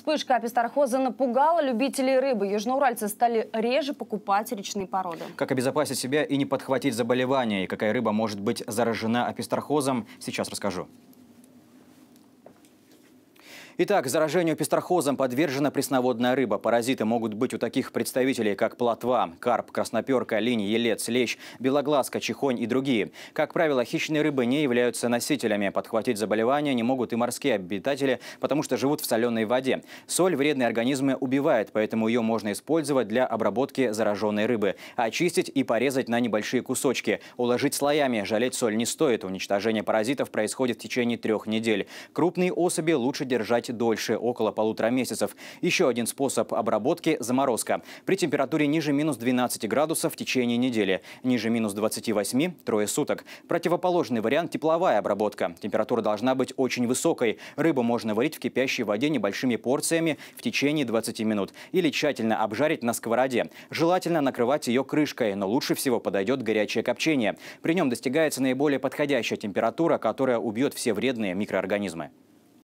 Вспышка апистархоза напугала любителей рыбы. Южноуральцы стали реже покупать речные породы. Как обезопасить себя и не подхватить заболевания, и какая рыба может быть заражена апистархозом, сейчас расскажу. Итак, заражению пестрохозом подвержена пресноводная рыба. Паразиты могут быть у таких представителей, как плотва, карп, красноперка, линь, елец, лещ, белоглазка, чехонь и другие. Как правило, хищные рыбы не являются носителями. Подхватить заболевания не могут и морские обитатели, потому что живут в соленой воде. Соль вредные организмы убивает, поэтому ее можно использовать для обработки зараженной рыбы. Очистить и порезать на небольшие кусочки. Уложить слоями. Жалеть соль не стоит. Уничтожение паразитов происходит в течение трех недель. Крупные особи лучше держать ждать дольше, около полутора месяцев. Еще один способ обработки – заморозка. При температуре ниже минус 12 градусов в течение недели, ниже минус 28 – трое суток. Противоположный вариант – тепловая обработка. Температура должна быть очень высокой. Рыбу можно варить в кипящей воде небольшими порциями в течение 20 минут или тщательно обжарить на сковороде. Желательно накрывать ее крышкой, но лучше всего подойдет горячее копчение. При нем достигается наиболее подходящая температура, которая убьет все вредные микроорганизмы.